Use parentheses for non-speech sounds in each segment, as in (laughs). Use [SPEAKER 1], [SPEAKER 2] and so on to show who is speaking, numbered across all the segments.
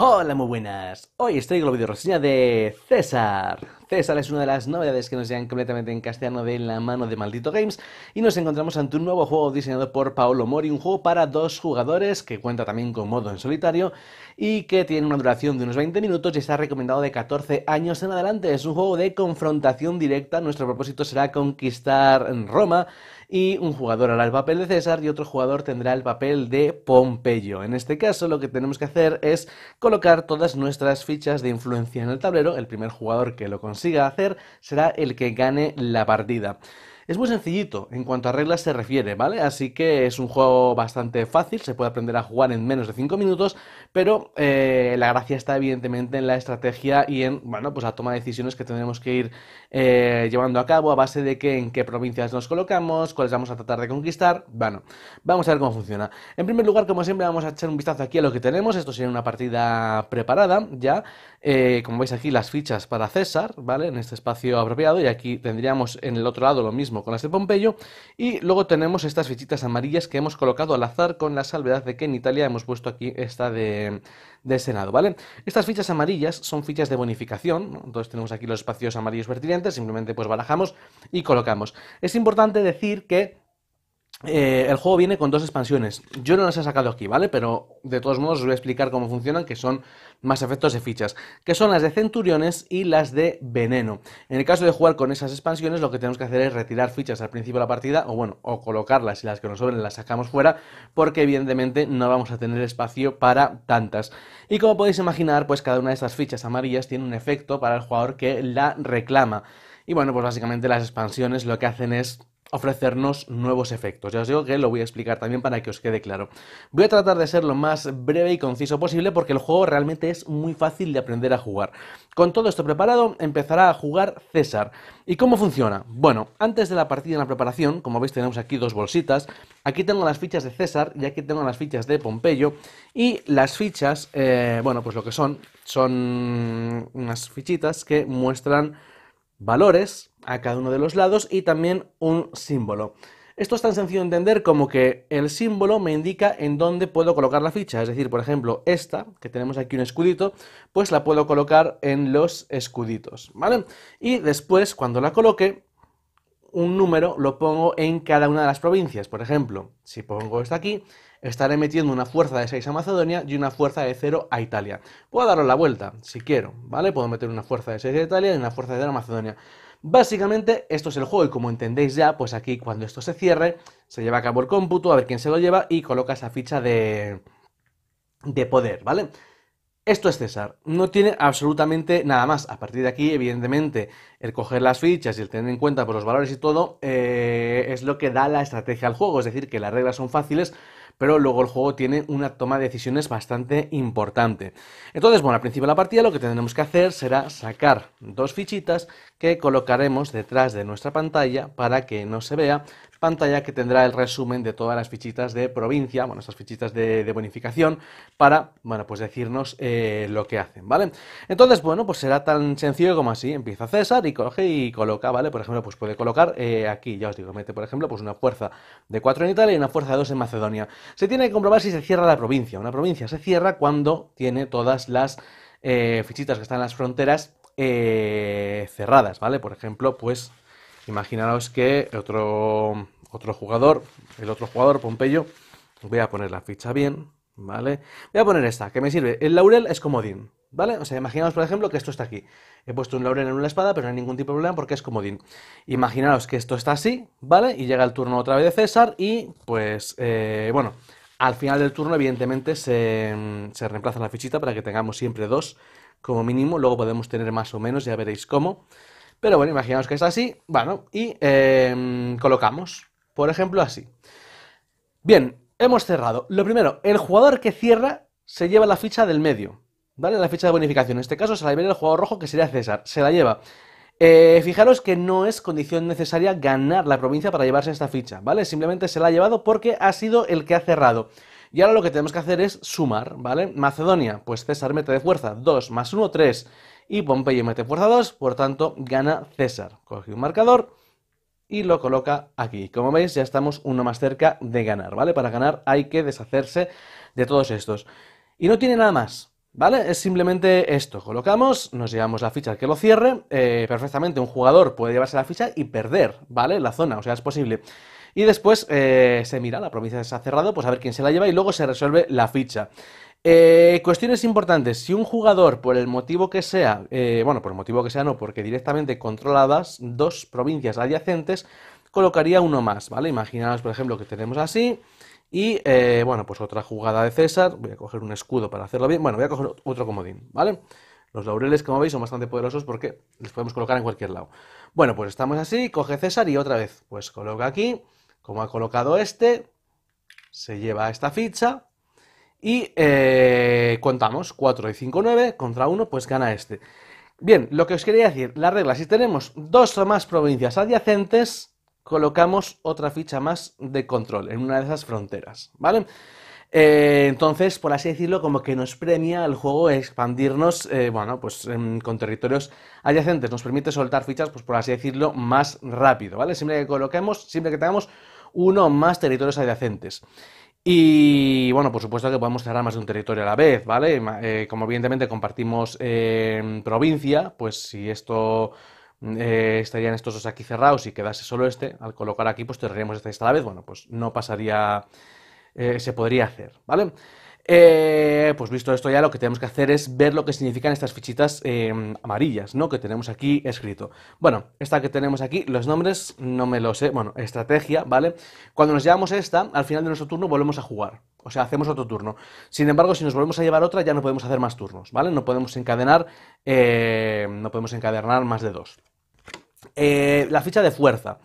[SPEAKER 1] Hola, muy buenas. Hoy estoy con la video reseña de César. César es una de las novedades que nos llegan completamente en castellano de la mano de Maldito Games y nos encontramos ante un nuevo juego diseñado por Paolo Mori, un juego para dos jugadores que cuenta también con modo en solitario y que tiene una duración de unos 20 minutos y está recomendado de 14 años en adelante. Es un juego de confrontación directa, nuestro propósito será conquistar Roma y un jugador hará el papel de César y otro jugador tendrá el papel de Pompeyo. En este caso lo que tenemos que hacer es colocar todas nuestras fichas de influencia en el tablero, el primer jugador que lo consiga hacer será el que gane la partida. Es muy sencillito en cuanto a reglas se refiere, ¿vale? Así que es un juego bastante fácil, se puede aprender a jugar en menos de 5 minutos, pero eh, la gracia está evidentemente en la estrategia y en, bueno, pues la toma de decisiones que tendremos que ir eh, llevando a cabo a base de que en qué provincias nos colocamos, cuáles vamos a tratar de conquistar, bueno, vamos a ver cómo funciona. En primer lugar, como siempre, vamos a echar un vistazo aquí a lo que tenemos, esto sería una partida preparada ya, eh, como veis aquí las fichas para César, ¿vale? En este espacio apropiado y aquí tendríamos en el otro lado lo mismo con las de Pompeyo. Y luego tenemos estas fichitas amarillas que hemos colocado al azar con la salvedad de que en Italia hemos puesto aquí esta de, Senado, ¿vale? Estas fichas amarillas son fichas de bonificación, entonces tenemos aquí los espacios amarillos pertinentes, simplemente pues barajamos y colocamos. Es importante decir que eh, el juego viene con dos expansiones. Yo no las he sacado aquí, ¿vale? Pero de todos modos os voy a explicar cómo funcionan, que son más efectos de fichas, que son las de centuriones y las de veneno. En el caso de jugar con esas expansiones, lo que tenemos que hacer es retirar fichas al principio de la partida, o bueno, o colocarlas y las que nos sobren las sacamos fuera, porque evidentemente no vamos a tener espacio para tantas. Y como podéis imaginar, pues cada una de esas fichas amarillas tiene un efecto para el jugador que la reclama. Y bueno, pues básicamente las expansiones lo que hacen es ofrecernos nuevos efectos. Ya os digo que lo voy a explicar también para que os quede claro. Voy a tratar de ser lo más breve y conciso posible porque el juego realmente es muy fácil de aprender a jugar. Con todo esto preparado, empezará a jugar César. ¿Y cómo funciona? Bueno, antes de la partida en la preparación, como veis tenemos aquí dos bolsitas. Aquí tengo las fichas de César y aquí tengo las fichas de Pompeyo. Y las fichas, eh, bueno, pues lo que son, son unas fichitas que muestran valores a cada uno de los lados y también un símbolo. Esto es tan sencillo de entender como que el símbolo me indica en dónde puedo colocar la ficha. Es decir, por ejemplo, esta, que tenemos aquí un escudito, pues la puedo colocar en los escuditos, ¿vale? Y después, cuando la coloque, un número lo pongo en cada una de las provincias. Por ejemplo, si pongo esta aquí, estaré metiendo una fuerza de 6 a Macedonia y una fuerza de 0 a Italia. Puedo daros la vuelta, si quiero, ¿vale? Puedo meter una fuerza de 6 a Italia y una fuerza de 0 a Macedonia. Básicamente, esto es el juego y como entendéis ya, pues aquí cuando esto se cierre, se lleva a cabo el cómputo, a ver quién se lo lleva y coloca esa ficha de, de poder, ¿vale? Esto es César, no tiene absolutamente nada más. A partir de aquí, evidentemente, el coger las fichas y el tener en cuenta por pues, los valores y todo eh, es lo que da la estrategia al juego. Es decir, que las reglas son fáciles, pero luego el juego tiene una toma de decisiones bastante importante. Entonces, bueno, al principio de la partida lo que tendremos que hacer será sacar dos fichitas que colocaremos detrás de nuestra pantalla para que no se vea, pantalla que tendrá el resumen de todas las fichitas de provincia, bueno, esas fichitas de, bonificación, para, bueno, pues decirnos eh, lo que hacen, ¿vale? Entonces, bueno, pues será tan sencillo como así, empieza César y coge y coloca, ¿vale? Por ejemplo, pues puede colocar eh, aquí, ya os digo, mete, por ejemplo, pues una fuerza de 4 en Italia y una fuerza de 2 en Macedonia. Se tiene que comprobar si se cierra la provincia. Una provincia se cierra cuando tiene todas las... Eh, fichitas que están en las fronteras cerradas, ¿vale? Por ejemplo, pues Imaginaros que otro, otro jugador, el otro jugador, Pompeyo, voy a poner la ficha bien, ¿vale? Voy a poner esta, que me sirve. El laurel es comodín, ¿vale? O sea, imaginaos, por ejemplo, que esto está aquí. He puesto un laurel en una espada, pero no hay ningún tipo de problema porque es comodín. Imaginaos que esto está así, ¿vale? Y llega el turno otra vez de César y, pues, eh, bueno, al final del turno, evidentemente, se, se reemplaza la fichita para que tengamos siempre dos como mínimo. Luego podemos tener más o menos, ya veréis cómo. Pero bueno, imaginaos que es así, bueno, y em, colocamos, por ejemplo, así. Bien, hemos cerrado. Lo primero, el jugador que cierra se lleva la ficha del medio, ¿vale? La ficha de bonificación. En este caso se la lleva el jugador rojo, que sería César. Se la lleva. Eh, fijaros que no es condición necesaria ganar la provincia para llevarse esta ficha, ¿vale? Simplemente se la ha llevado porque ha sido el que ha cerrado. Y ahora lo que tenemos que hacer es sumar, ¿vale? Macedonia, pues César mete de fuerza 2 más 1, 3 y Pompeyo mete fuerza 2, por tanto gana César. Coge un marcador y lo coloca aquí. Como veis ya estamos uno más cerca de ganar, ¿vale? Para ganar hay que deshacerse de todos estos. Y no tiene nada más, ¿vale? Es simplemente esto. Colocamos, nos llevamos la ficha que lo cierre. Eh, perfectamente un jugador puede llevarse la ficha y perder, ¿vale? La zona, o sea, es posible. Y después eh, se mira, la provincia se ha cerrado, pues a ver quién se la lleva y luego se resuelve la ficha. Eh, cuestiones importantes. Si un jugador, por el motivo que sea, eh, bueno, por el motivo que sea no, porque directamente controladas dos provincias adyacentes, colocaría uno más, ¿vale? Imaginaos, por ejemplo, que tenemos así. Y, eh, bueno, pues otra jugada de César. Voy a coger un escudo para hacerlo bien. Bueno, voy a coger otro comodín, ¿vale? Los laureles, como veis, son bastante poderosos porque los podemos colocar en cualquier lado. Bueno, pues estamos así, coge César y otra vez, pues coloca aquí, como ha colocado este, se lleva esta ficha, y eh, contamos 4 y 5, 9 contra 1, pues gana este. Bien, lo que os quería decir, la regla, si tenemos dos o más provincias adyacentes, colocamos otra ficha más de control en una de esas fronteras, ¿vale? Eh, entonces, por así decirlo, como que nos premia el juego expandirnos, eh, bueno, pues con territorios adyacentes, nos permite soltar fichas, pues por así decirlo, más rápido, ¿vale? Siempre que coloquemos, siempre que tengamos uno o más territorios adyacentes. Y bueno, por supuesto que podemos cerrar más de un territorio a la vez, ¿vale? Eh, como evidentemente compartimos eh, provincia, pues si esto mm, eh, estarían estos dos aquí cerrados y quedase solo este, al colocar aquí, pues cerraríamos esta a la vez, bueno, pues no pasaría, eh, se podría hacer, ¿vale? Eh, pues visto esto ya lo que tenemos que hacer es ver lo que significan estas fichitas em, amarillas, ¿no? Que tenemos aquí escrito. Bueno, esta que tenemos aquí, los nombres no me lo sé, bueno, estrategia, ¿vale? Cuando nos llevamos esta, al final de nuestro turno volvemos a jugar, o sea, hacemos otro turno. Sin embargo, si nos volvemos a llevar otra ya no podemos hacer más turnos, ¿vale? No podemos encadenar, eh, no podemos encadenar más de dos. Eh, la ficha de fuerza.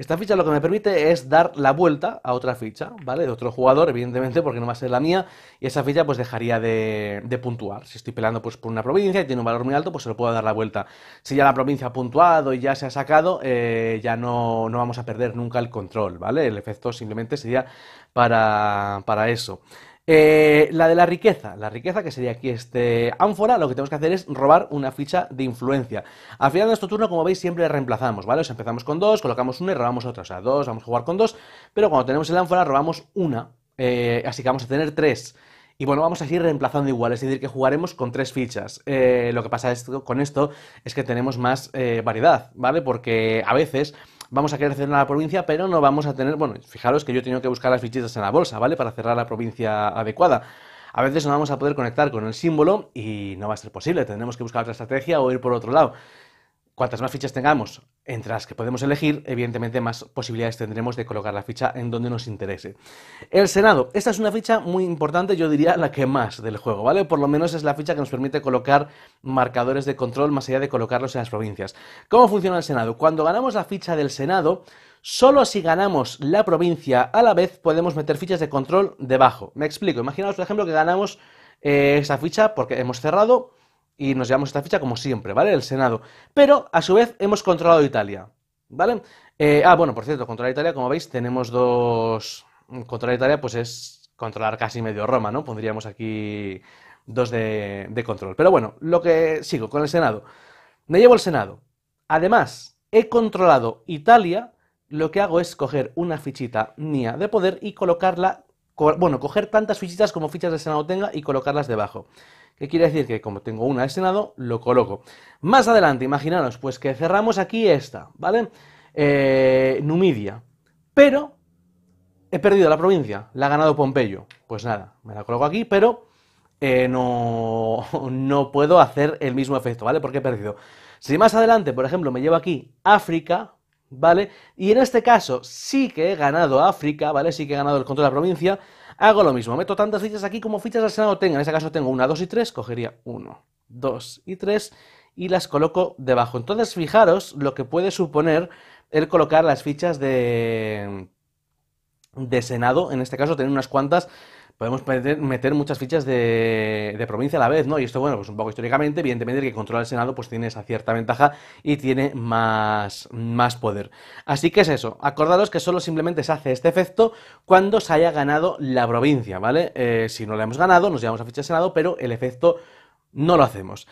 [SPEAKER 1] Esta ficha lo que me permite es dar la vuelta a otra ficha, ¿vale? De otro jugador, evidentemente, porque no va a ser la mía, y esa ficha pues dejaría de, puntuar. Si estoy peleando pues por una provincia y tiene un valor muy alto, pues se lo puedo dar la vuelta. Si ya la provincia ha puntuado y ya se ha sacado, eh, ya no, no, vamos a perder nunca el control, ¿vale? El efecto simplemente sería para, para eso. Eh, la de la riqueza, la riqueza que sería aquí este ánfora, lo que tenemos que hacer es robar una ficha de influencia. Al final de nuestro turno, como veis, siempre reemplazamos, ¿vale? O empezamos con dos, colocamos una y robamos otra, o sea, dos, vamos a jugar con dos, pero cuando tenemos el ánfora robamos una, eh, así que vamos a tener tres. Y bueno, vamos a ir reemplazando igual, es decir, que jugaremos con tres fichas. Eh, lo que pasa con esto es que tenemos más variedad, ¿vale? Porque a veces vamos a querer cerrar la provincia, pero no vamos a tener, bueno, fijaros que yo he tenido que buscar las fichitas en la bolsa, ¿vale? Para cerrar la provincia adecuada. A veces no vamos a poder conectar con el símbolo y no va a ser posible, tendremos que buscar otra estrategia o ir por otro lado. Cuantas más fichas tengamos entre las que podemos elegir, evidentemente más posibilidades tendremos de colocar la ficha en donde nos interese. El Senado. Esta es una ficha muy importante, yo diría la que más del juego, ¿vale? Por lo menos es la ficha que nos permite colocar marcadores de control más allá de colocarlos en las provincias. ¿Cómo funciona el Senado? Cuando ganamos la ficha del Senado, Solo si ganamos la provincia a la vez podemos meter fichas de control debajo. Me explico. Imaginaos, por ejemplo, que ganamos eh, esa ficha porque hemos cerrado y nos llevamos esta ficha como siempre, ¿vale? El Senado. Pero, a su vez, hemos controlado Italia, ¿vale? Eh, ah, bueno, por cierto, controlar Italia, como veis, tenemos dos... Controlar Italia, pues es controlar casi medio Roma, ¿no? Pondríamos aquí dos de, de control. Pero bueno, lo que sigo con el Senado. Me llevo el Senado. Además, he controlado Italia, lo que hago es coger una fichita mía de poder y colocarla, bueno, coger tantas fichitas como fichas de Senado tenga y colocarlas debajo. ¿Qué quiere decir que como tengo una de este lado, lo coloco. Más adelante, imaginaros, pues que cerramos aquí esta, ¿vale? Eh, Numidia. Pero he perdido la provincia, la ha ganado Pompeyo. Pues nada, me la coloco aquí, pero eh, no, (laughs) no puedo hacer el mismo efecto, ¿vale? Porque he perdido. Si más adelante, por ejemplo, me llevo aquí África, ¿vale? Y en este caso sí que he ganado África, ¿vale? Sí que he ganado el control de la provincia, Hago lo mismo, meto tantas fichas aquí como fichas de Senado tenga. En este caso tengo una, dos y tres, cogería uno, dos y tres y las coloco debajo. Entonces, fijaros lo que puede suponer el colocar las fichas de, de Senado, en este caso tener unas cuantas podemos meter, muchas fichas de, provincia a la vez, ¿no? Y esto, bueno, pues un poco históricamente, evidentemente, el que controla el Senado pues tiene esa cierta ventaja y tiene más, poder. Así que es eso, acordaros que solo simplemente se hace este efecto cuando se haya ganado la provincia, ¿vale? Eh, si no la hemos ganado, nos llevamos a ficha de Senado, pero el efecto no lo hacemos.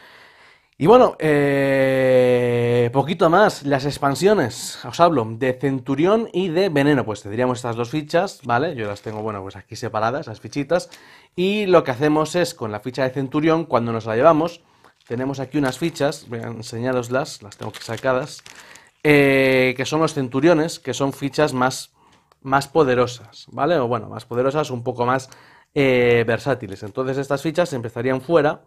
[SPEAKER 1] Y bueno, eh, poquito más, las expansiones, os hablo, de Centurión y de Veneno, pues tendríamos estas dos fichas, ¿vale? Yo las tengo, bueno, pues aquí separadas, las fichitas, y lo que hacemos es, con la ficha de Centurión, cuando nos la llevamos, tenemos aquí unas fichas, voy a enseñaroslas, las tengo sacadas, eh, que son los Centuriones, que son fichas más, más poderosas, ¿vale? O bueno, más poderosas, un poco más eh, versátiles. Entonces estas fichas empezarían fuera,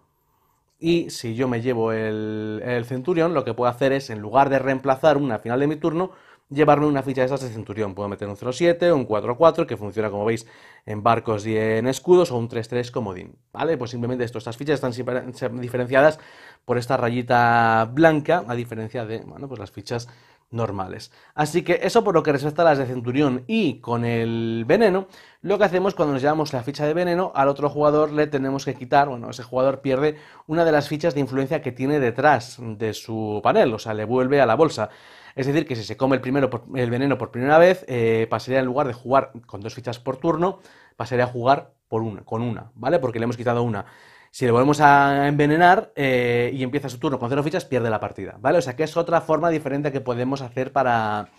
[SPEAKER 1] y si yo me llevo el, Centurión, lo que puedo hacer es, en lugar de reemplazar una final de mi turno, llevarme una ficha de esas de Centurión. Puedo meter un 07, un 4-4, que funciona, como veis, en barcos y en escudos, o un 3-3 comodín. ¿Vale? Pues simplemente esto, estas fichas están diferenciadas por esta rayita blanca, a diferencia de, bueno, pues las fichas normales. Así que eso por lo que respecta a las de Centurión y con el veneno, lo que hacemos cuando nos llevamos la ficha de veneno, al otro jugador le tenemos que quitar, bueno, ese jugador pierde una de las fichas de influencia que tiene detrás de su panel, o sea, le vuelve a la bolsa. Es decir, que si se come el, primero el veneno por primera vez, eh, pasaría en lugar de jugar con dos fichas por turno, pasaría a jugar por una, con una, ¿vale? Porque le hemos quitado una. Si le volvemos a envenenar eh, y empieza su turno con cero fichas, pierde la partida, ¿vale? O sea que es otra forma diferente que podemos hacer para,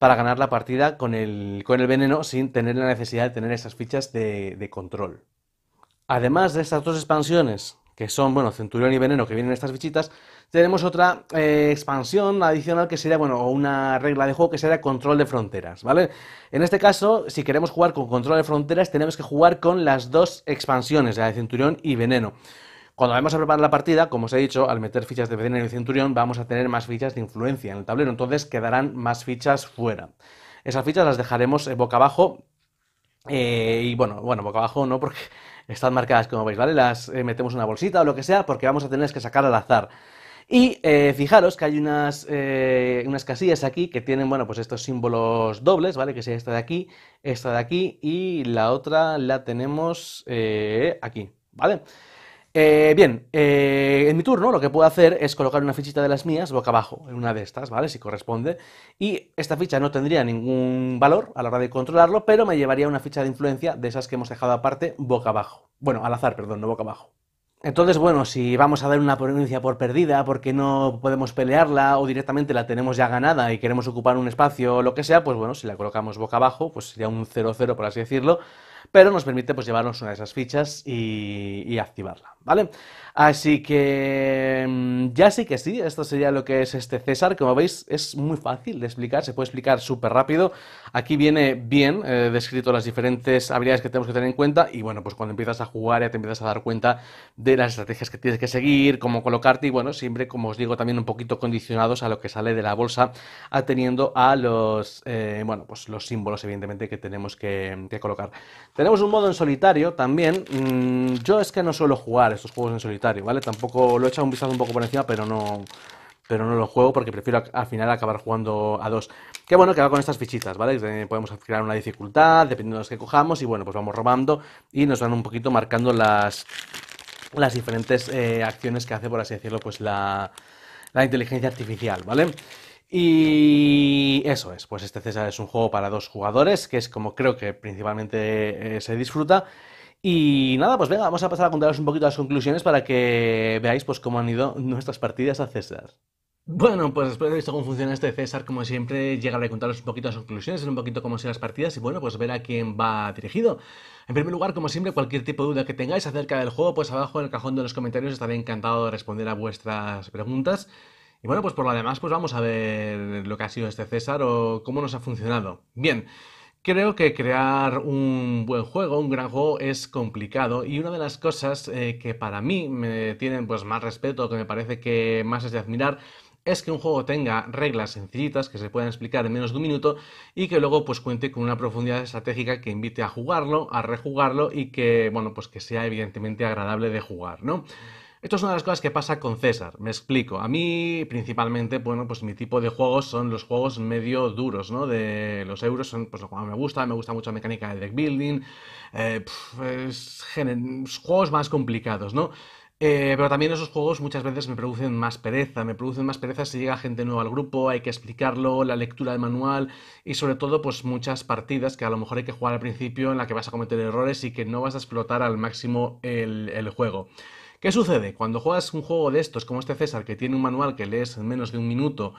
[SPEAKER 1] ganar la partida con el, con el veneno sin tener la necesidad de tener esas fichas de control. Además de estas dos expansiones, que son, bueno, Centurión y Veneno, que vienen en estas fichitas, tenemos otra eh, expansión adicional que sería, bueno, una regla de juego que sería control de fronteras, ¿vale? En este caso, si queremos jugar con control de fronteras, tenemos que jugar con las dos expansiones, la de Centurión y Veneno. Cuando vamos a preparar la partida, como os he dicho, al meter fichas de Veneno y Centurión, vamos a tener más fichas de influencia en el tablero, entonces quedarán más fichas fuera. Esas fichas las dejaremos eh, boca abajo eh, y bueno, bueno, boca abajo no, porque (laughs) están marcadas como veis, ¿vale? Las eh, metemos en una bolsita o lo que sea, porque vamos a tener que sacar al azar. Y eh, fijaros que hay unas, unas, casillas aquí que tienen, bueno, pues estos símbolos dobles, ¿vale? Que sea esta de aquí, esta de aquí y la otra la tenemos aquí, ¿vale? Eh, bien, eh, en mi turno lo que puedo hacer es colocar una fichita de las mías boca abajo, en una de estas, ¿vale? Si corresponde. Y esta ficha no tendría ningún valor a la hora de controlarlo, pero me llevaría una ficha de influencia de esas que hemos dejado aparte boca abajo. Bueno, al azar, perdón, no boca abajo. Entonces, bueno, si vamos a dar una provincia por perdida porque no podemos pelearla o directamente la tenemos ya ganada y queremos ocupar un espacio o lo que sea, pues bueno, si la colocamos boca abajo, pues sería un 0-0 por así decirlo, pero nos permite pues llevarnos una de esas fichas y activarla. ¿vale? Así que mm, ya sí que sí, esto sería lo que es este César. Como veis, es muy fácil de explicar, se puede explicar súper rápido. Aquí viene bien eh, descrito las diferentes habilidades que tenemos que tener en cuenta y bueno, pues cuando empiezas a jugar ya te empiezas a dar cuenta de las estrategias que tienes que seguir, cómo colocarte y bueno, siempre, como os digo, también un poquito condicionados a lo que sale de la bolsa, ateniendo a los, eh, bueno, pues los símbolos evidentemente que tenemos que, que, colocar. Tenemos un modo en solitario también. Mm, yo es que no suelo jugar estos juegos en solitario, ¿vale? Tampoco lo he echado un vistazo un poco por encima, pero no, pero no lo juego porque prefiero al final acabar jugando a dos. Qué bueno que va con estas fichitas, ¿vale? Podemos crear una dificultad dependiendo de los que cojamos y bueno, pues vamos robando y nos van un poquito marcando las, las diferentes eh, acciones que hace, por así decirlo, pues la, la inteligencia artificial, ¿vale? Y eso es, pues este César es un juego para dos jugadores, que es como creo que principalmente eh, se disfruta. Y nada, pues venga, vamos a pasar a contaros un poquito las conclusiones para que veáis pues cómo han ido nuestras partidas a César. Bueno, pues después de visto cómo funciona este César, como siempre, llegaré a contaros un poquito las conclusiones, un poquito cómo son las partidas y bueno, pues ver a quién va dirigido. En primer lugar, como siempre, cualquier tipo de duda que tengáis acerca del juego, pues abajo en el cajón de los comentarios estaré encantado de responder a vuestras preguntas. Y bueno, pues por lo demás, pues vamos a ver lo que ha sido este César o cómo nos ha funcionado. Bien. Creo que crear un buen juego, un gran juego, es complicado y una de las cosas eh, que para mí me tienen pues más respeto, que me parece que más es de admirar, es que un juego tenga reglas sencillitas que se puedan explicar en menos de un minuto y que luego pues cuente con una profundidad estratégica que invite a jugarlo, a rejugarlo y que bueno pues que sea evidentemente agradable de jugar, ¿no? Esto es una de las cosas que pasa con César, me explico. A mí, principalmente, bueno, pues mi tipo de juegos son los juegos medio duros, ¿no? De los euros pues, lo que me gusta, me gusta mucho la mecánica de deck building, eh, juegos más complicados, ¿no? Eh, pero también esos juegos muchas veces me producen más pereza, me producen más pereza si llega gente nueva al grupo, hay que explicarlo, la lectura del manual y sobre todo pues muchas partidas que a lo mejor hay que jugar al principio en la que vas a cometer errores y que no vas a explotar al máximo el juego. ¿Qué sucede? Cuando juegas un juego de estos, como este César, que tiene un manual que lees en menos de un minuto,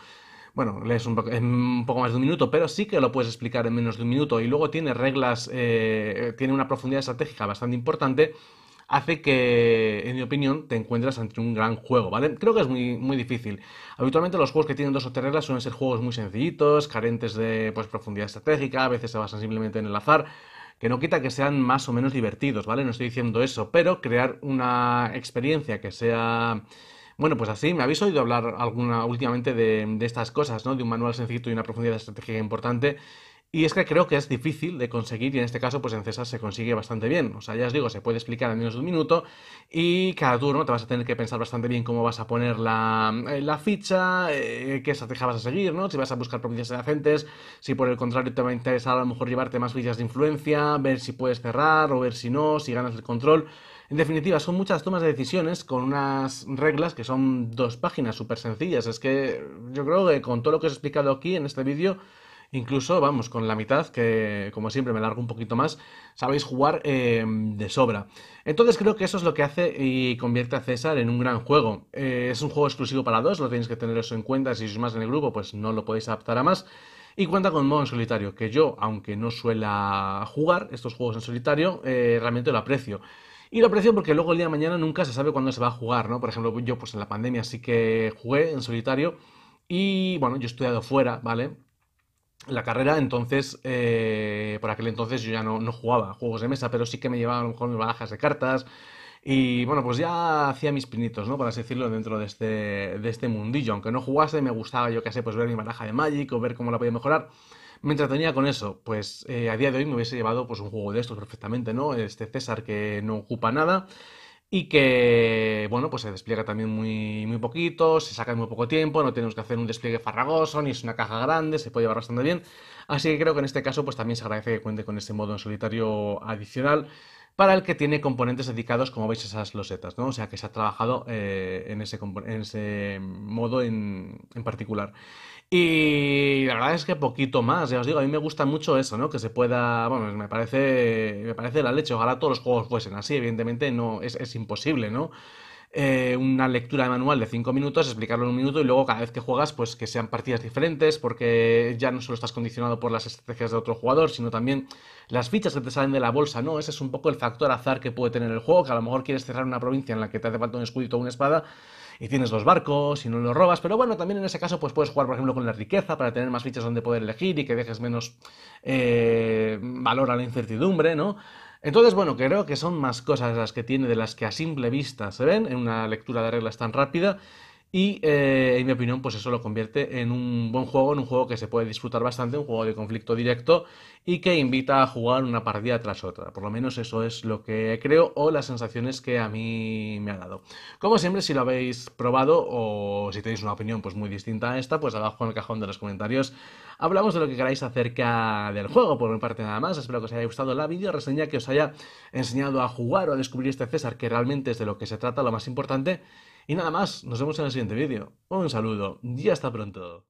[SPEAKER 1] bueno, lees un poco, un poco, más de un minuto, pero sí que lo puedes explicar en menos de un minuto y luego tiene reglas, eh, tiene una profundidad estratégica bastante importante, hace que, en mi opinión, te encuentres ante un gran juego, ¿vale? Creo que es muy, muy difícil. Habitualmente los juegos que tienen dos o tres reglas suelen ser juegos muy sencillitos, carentes de pues, profundidad estratégica, a veces se basan simplemente en el azar, que no quita que sean más o menos divertidos, ¿vale? No estoy diciendo eso, pero crear una experiencia que sea... Bueno, pues así, me habéis oído hablar alguna últimamente de, estas cosas, ¿no? De un manual sencillo y una profundidad estratégica importante y es que creo que es difícil de conseguir y en este caso pues en César se consigue bastante bien. O sea, ya os digo, se puede explicar en menos de un minuto y cada turno te vas a tener que pensar bastante bien cómo vas a poner la, eh, ficha, eh, qué estrategia vas a seguir, ¿no? Si vas a buscar provincias adyacentes, si por el contrario te va a interesar a lo mejor llevarte más fichas de influencia, ver si puedes cerrar o ver si no, si ganas el control. En definitiva, son muchas tomas de decisiones con unas reglas que son dos páginas súper sencillas. Es que yo creo que con todo lo que os he explicado aquí en este vídeo Incluso, vamos, con la mitad, que como siempre me largo un poquito más, sabéis jugar em, de sobra. Entonces creo que eso es lo que hace y convierte a César en un gran juego. Eh, es un juego exclusivo para dos, lo tenéis que tener eso en cuenta. Si sois más en el grupo, pues no lo podéis adaptar a más. Y cuenta con modo en solitario, que yo, aunque no suela jugar estos juegos en solitario, eh, realmente lo aprecio. Y lo aprecio porque luego el día de mañana nunca se sabe cuándo se va a jugar, ¿no? Por ejemplo, yo pues en la pandemia sí que jugué en solitario y bueno, yo he estudiado fuera, ¿vale? la carrera, entonces, eh, por aquel entonces yo ya no, no jugaba juegos de mesa, pero sí que me llevaba a lo mejor mis barajas de cartas, y bueno, pues ya hacía mis pinitos, ¿no? Por así decirlo, dentro de este, de este mundillo. Aunque no jugase, me gustaba, yo qué sé, pues ver mi baraja de Magic o ver cómo la podía mejorar. Me entretenía con eso. Pues eh, a día de hoy me hubiese llevado pues, un juego de estos perfectamente, ¿no? Este César que no ocupa nada y que, bueno, pues se despliega también muy, poquito, se saca en muy poco tiempo, no tenemos que hacer un despliegue farragoso, ni es una caja grande, se puede llevar bastante bien. Así que creo que en este caso, pues también se agradece que cuente con este modo en solitario adicional, para el que tiene componentes dedicados, como veis, esas losetas, ¿no? O sea que se ha trabajado eh, en, ese ese modo en, particular. Y la verdad es que poquito más, ya os digo, a mí me gusta mucho eso, ¿no? Que se pueda, bueno, me parece, me parece la leche, ojalá todos los juegos fuesen así, evidentemente no, es imposible, ¿no? Eh, una lectura de manual de 5 minutos, explicarlo en un minuto y luego cada vez que juegas, pues que sean partidas diferentes, porque ya no solo estás condicionado por las estrategias de otro jugador, sino también las fichas que te salen de la bolsa, ¿no? Ese es un poco el factor azar que puede tener el juego, que a lo mejor quieres cerrar una provincia en la que te hace falta un escudito o una espada, y tienes dos barcos y no los robas, pero bueno, también en ese caso pues puedes jugar por ejemplo con la riqueza para tener más fichas donde poder elegir y que dejes menos eh, valor a la incertidumbre, ¿no? Entonces, bueno, creo que son más cosas las que tiene de las que a simple vista se ven en una lectura de reglas tan rápida y eh, en mi opinión, pues eso lo convierte en un buen juego, en un juego que se puede disfrutar bastante, un juego de conflicto directo y que invita a jugar una partida tras otra. Por lo menos eso es lo que creo o las sensaciones que a mí me ha dado. Como siempre, si lo habéis probado o si tenéis una opinión pues muy distinta a esta, pues abajo en el cajón de los comentarios hablamos de lo que queráis acerca del juego. Por mi parte nada más, espero que os haya gustado la vídeo reseña, que os haya enseñado a jugar o a descubrir este César, que realmente es de lo que se trata lo más importante. Y nada más, nos vemos en el siguiente vídeo. Un saludo y hasta pronto.